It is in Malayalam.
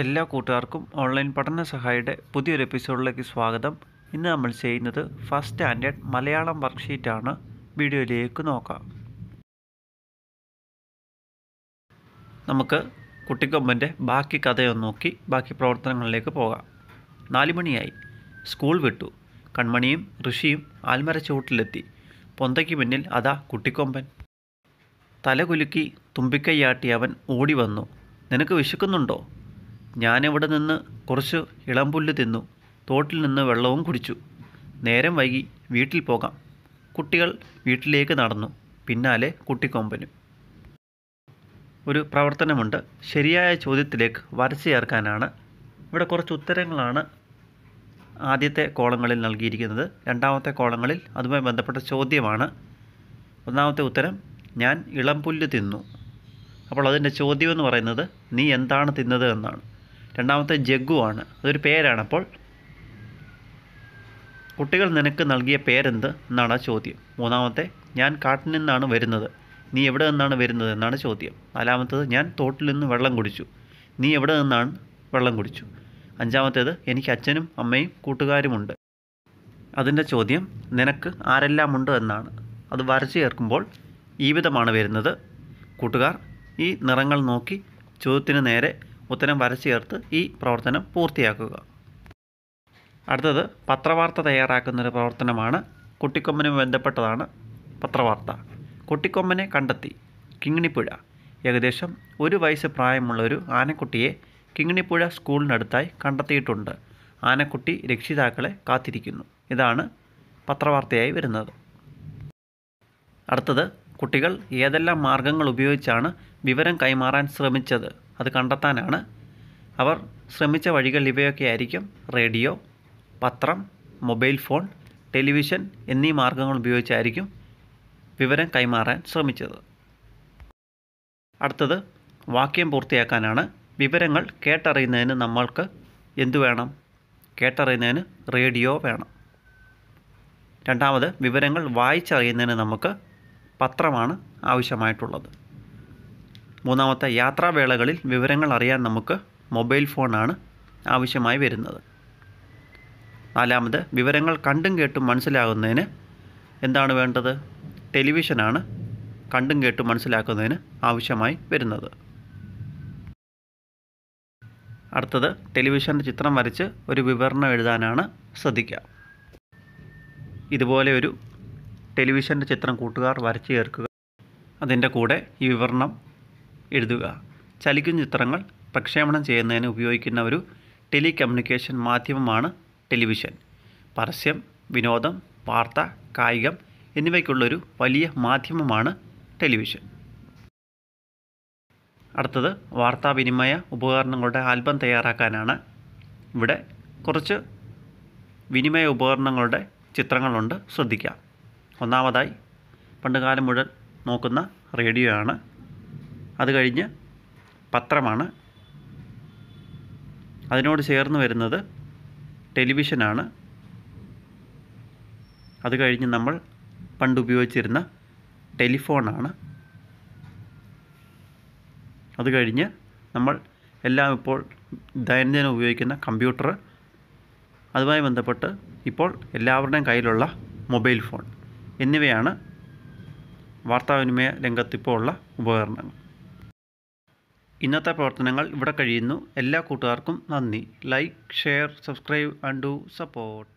എല്ലാ കൂട്ടുകാർക്കും ഓൺലൈൻ പഠന സഹായിയുടെ പുതിയൊരു എപ്പിസോഡിലേക്ക് സ്വാഗതം ഇന്ന് നമ്മൾ ചെയ്യുന്നത് ഫസ്റ്റ് സ്റ്റാൻഡേർഡ് മലയാളം വർക്ക്ഷീറ്റാണ് വീഡിയോയിലേക്ക് നോക്കാം നമുക്ക് കുട്ടിക്കൊമ്പൻ്റെ ബാക്കി കഥയൊന്ന് നോക്കി ബാക്കി പ്രവർത്തനങ്ങളിലേക്ക് പോകാം നാലുമണിയായി സ്കൂൾ വിട്ടു കൺമണിയും ഋഷിയും ആൽമര ചുവട്ടിലെത്തി പൊന്തയ്ക്ക് പിന്നിൽ അതാ കുട്ടിക്കൊമ്പൻ തലകുലുക്കി തുമ്പിക്കൈയാട്ടി അവൻ ഓടി വന്നു നിനക്ക് വിശക്കുന്നുണ്ടോ ഞാനിവിടെ നിന്ന് കുറച്ച് പുല്ല് തിന്നു തോട്ടിൽ നിന്ന് വെള്ളവും കുടിച്ചു നേരം വൈകി വീട്ടിൽ പോകാം കുട്ടികൾ വീട്ടിലേക്ക് നടന്നു പിന്നാലെ കുട്ടിക്കൊമ്പനും ഒരു പ്രവർത്തനമുണ്ട് ശരിയായ ചോദ്യത്തിലേക്ക് വരച്ചു ചേർക്കാനാണ് ഇവിടെ കുറച്ച് ഉത്തരങ്ങളാണ് ആദ്യത്തെ കോളങ്ങളിൽ നൽകിയിരിക്കുന്നത് രണ്ടാമത്തെ കോളങ്ങളിൽ അതുമായി ബന്ധപ്പെട്ട ചോദ്യമാണ് ഒന്നാമത്തെ ഉത്തരം ഞാൻ പുല്ല് തിന്നു അപ്പോൾ അതിൻ്റെ ചോദ്യം എന്ന് പറയുന്നത് നീ എന്താണ് തിന്നത് എന്നാണ് രണ്ടാമത്തെ ജഗ്ഗു ആണ് അതൊരു പേരാണ് അപ്പോൾ കുട്ടികൾ നിനക്ക് നൽകിയ പേരെന്ത് എന്നാണ് ആ ചോദ്യം മൂന്നാമത്തെ ഞാൻ കാട്ടിൽ നിന്നാണ് വരുന്നത് നീ എവിടെ നിന്നാണ് വരുന്നത് എന്നാണ് ചോദ്യം നാലാമത്തത് ഞാൻ തോട്ടിൽ നിന്ന് വെള്ളം കുടിച്ചു നീ എവിടെ നിന്നാണ് വെള്ളം കുടിച്ചു അഞ്ചാമത്തേത് എനിക്ക് അച്ഛനും അമ്മയും കൂട്ടുകാരുമുണ്ട് അതിൻ്റെ ചോദ്യം നിനക്ക് ആരെല്ലാമുണ്ട് എന്നാണ് അത് വരച്ചു ചേർക്കുമ്പോൾ ഈ വിധമാണ് വരുന്നത് കൂട്ടുകാർ ഈ നിറങ്ങൾ നോക്കി ചോദ്യത്തിന് നേരെ ഉത്തരം വരച്ചു ചേർത്ത് ഈ പ്രവർത്തനം പൂർത്തിയാക്കുക അടുത്തത് പത്രവാർത്ത തയ്യാറാക്കുന്നൊരു പ്രവർത്തനമാണ് കുട്ടിക്കൊമ്പനുമായി ബന്ധപ്പെട്ടതാണ് പത്രവാർത്ത കുട്ടിക്കൊമ്പനെ കണ്ടെത്തി കിങ്ങിണിപ്പുഴ ഏകദേശം ഒരു വയസ്സ് പ്രായമുള്ള ഒരു ആനക്കുട്ടിയെ കിങ്ങിണിപ്പുഴ സ്കൂളിനടുത്തായി കണ്ടെത്തിയിട്ടുണ്ട് ആനക്കുട്ടി രക്ഷിതാക്കളെ കാത്തിരിക്കുന്നു ഇതാണ് പത്രവാർത്തയായി വരുന്നത് അടുത്തത് കുട്ടികൾ ഏതെല്ലാം മാർഗങ്ങൾ ഉപയോഗിച്ചാണ് വിവരം കൈമാറാൻ ശ്രമിച്ചത് അത് കണ്ടെത്താനാണ് അവർ ശ്രമിച്ച വഴികൾ ഇവയൊക്കെ ആയിരിക്കും റേഡിയോ പത്രം മൊബൈൽ ഫോൺ ടെലിവിഷൻ എന്നീ മാർഗങ്ങൾ ഉപയോഗിച്ചായിരിക്കും വിവരം കൈമാറാൻ ശ്രമിച്ചത് അടുത്തത് വാക്യം പൂർത്തിയാക്കാനാണ് വിവരങ്ങൾ കേട്ടറിയുന്നതിന് നമ്മൾക്ക് എന്തു വേണം കേട്ടറിയുന്നതിന് റേഡിയോ വേണം രണ്ടാമത് വിവരങ്ങൾ വായിച്ചറിയുന്നതിന് നമുക്ക് പത്രമാണ് ആവശ്യമായിട്ടുള്ളത് മൂന്നാമത്തെ യാത്രാവേളകളിൽ വിവരങ്ങൾ അറിയാൻ നമുക്ക് മൊബൈൽ ഫോണാണ് ആവശ്യമായി വരുന്നത് നാലാമത് വിവരങ്ങൾ കണ്ടും കേട്ടും മനസ്സിലാകുന്നതിന് എന്താണ് വേണ്ടത് ടെലിവിഷനാണ് കണ്ടും കേട്ടും മനസ്സിലാക്കുന്നതിന് ആവശ്യമായി വരുന്നത് അടുത്തത് ടെലിവിഷൻ്റെ ചിത്രം വരച്ച് ഒരു വിവരണം എഴുതാനാണ് ശ്രദ്ധിക്കുക ഇതുപോലെ ഒരു ടെലിവിഷൻ്റെ ചിത്രം കൂട്ടുകാർ വരച്ചു ചേർക്കുക അതിൻ്റെ കൂടെ ഈ വിവരണം എഴുതുക ചലിക്കുന്ന ചിത്രങ്ങൾ പ്രക്ഷേപണം ചെയ്യുന്നതിന് ഉപയോഗിക്കുന്ന ഒരു ടെലികമ്മ്യൂണിക്കേഷൻ മാധ്യമമാണ് ടെലിവിഷൻ പരസ്യം വിനോദം വാർത്ത കായികം എന്നിവയ്ക്കുള്ളൊരു വലിയ മാധ്യമമാണ് ടെലിവിഷൻ അടുത്തത് വാർത്താവിനിമയ ഉപകരണങ്ങളുടെ ആൽബം തയ്യാറാക്കാനാണ് ഇവിടെ കുറച്ച് വിനിമയ ഉപകരണങ്ങളുടെ ചിത്രങ്ങളുണ്ട് ശ്രദ്ധിക്കാം ഒന്നാമതായി പണ്ടുകാലം മുഴുവൻ നോക്കുന്ന റേഡിയോ ആണ് അത് കഴിഞ്ഞ് പത്രമാണ് അതിനോട് ചേർന്ന് വരുന്നത് ടെലിവിഷനാണ് അത് കഴിഞ്ഞ് നമ്മൾ പണ്ട് ഉപയോഗിച്ചിരുന്ന ടെലിഫോണാണ് അത് കഴിഞ്ഞ് നമ്മൾ എല്ലാം ഇപ്പോൾ ദൈനംദിനം ഉപയോഗിക്കുന്ന കമ്പ്യൂട്ടർ അതുമായി ബന്ധപ്പെട്ട് ഇപ്പോൾ എല്ലാവരുടെയും കയ്യിലുള്ള മൊബൈൽ ഫോൺ എന്നിവയാണ് വാർത്താവിനിമയ രംഗത്തിപ്പോൾ ഉള്ള ഉപകരണങ്ങൾ ഇന്നത്തെ പ്രവർത്തനങ്ങൾ ഇവിടെ കഴിയുന്നു എല്ലാ കൂട്ടുകാർക്കും നന്ദി like share subscribe and do support